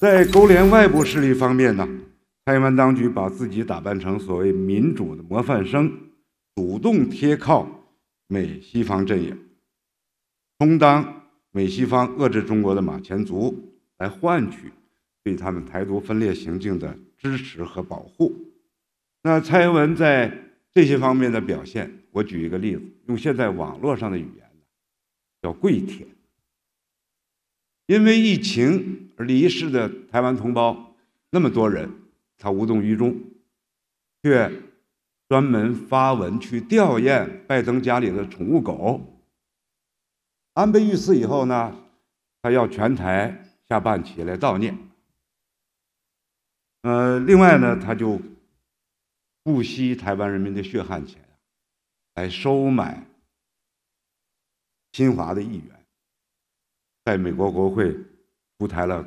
在勾连外部势力方面呢，台湾当局把自己打扮成所谓民主的模范生，主动贴靠美西方阵营，充当美西方遏制中国的马前卒，来换取对他们台独分裂行径的支持和保护。那蔡英文在这些方面的表现，我举一个例子，用现在网络上的语言呢，叫“跪舔”，因为疫情。离世的台湾同胞那么多人，他无动于衷，却专门发文去吊唁拜登家里的宠物狗。安倍遇刺以后呢，他要全台下半旗来悼念。呃，另外呢，他就不惜台湾人民的血汗钱，来收买侵华的议员，在美国国会。出台了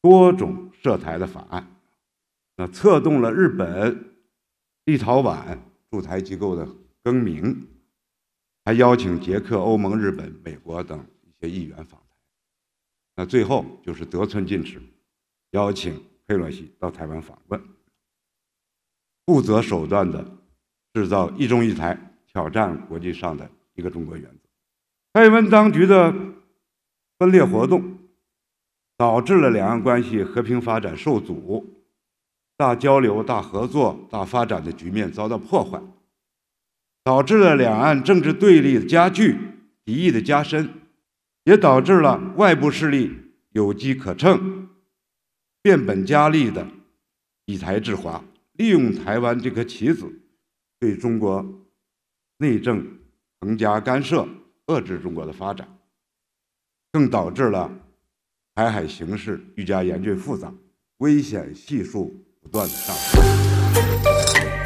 多种涉台的法案，那策动了日本、立陶宛驻台机构的更名，还邀请捷克、欧盟、日本、美国等一些议员访台。那最后就是得寸进尺，邀请佩洛西到台湾访问，不择手段的制造一中一台，挑战国际上的一个中国原则。台湾当局的分裂活动。导致了两岸关系和平发展受阻，大交流、大合作、大发展的局面遭到破坏，导致了两岸政治对立的加剧、敌意的加深，也导致了外部势力有机可乘，变本加厉的以台制华，利用台湾这颗棋子对中国内政横加干涉，遏制中国的发展，更导致了。台海形势愈加严峻复杂，危险系数不断的上升。